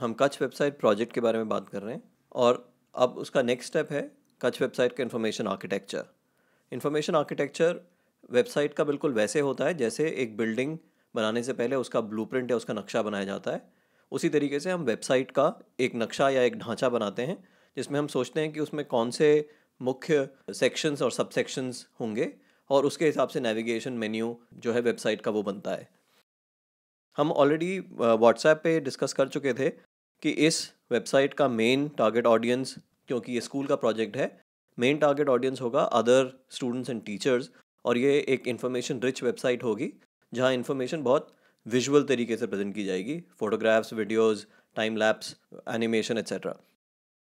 हम Kutch website project के बारे में बात कर रहे हैं और अब उसका नेक्स्ट स्टेप है कच्छ वेबसाइट का information architecture information architecture website का बिल्कुल वैसे होता है जैसे एक बिल्डिंग बनाने से पहले उसका ब्लू या उसका नक्शा बनाया जाता है उसी तरीके से हम वेबसाइट का एक नक्शा या एक ढांचा बनाते हैं जिसमें हम सोचते हैं कि उसमें कौन से मुख्य सेक्शंस और सब सेक्शंस होंगे और उसके हिसाब से नेविगेशन मेन्यू जो है वेबसाइट का वो बनता है हम ऑलरेडी व्हाट्सएप पे डिस्कस कर चुके थे कि इस वेबसाइट का मेन टारगेट ऑडियंस क्योंकि ये स्कूल का प्रोजेक्ट है मेन टारगेट ऑडियंस होगा अदर स्टूडेंट्स एंड टीचर्स और ये एक इंफॉर्मेशन रिच वेबसाइट होगी जहाँ इन्फॉर्मेशन बहुत विजुअल तरीके से प्रेजेंट की जाएगी photographs videos time lapse animation etcetera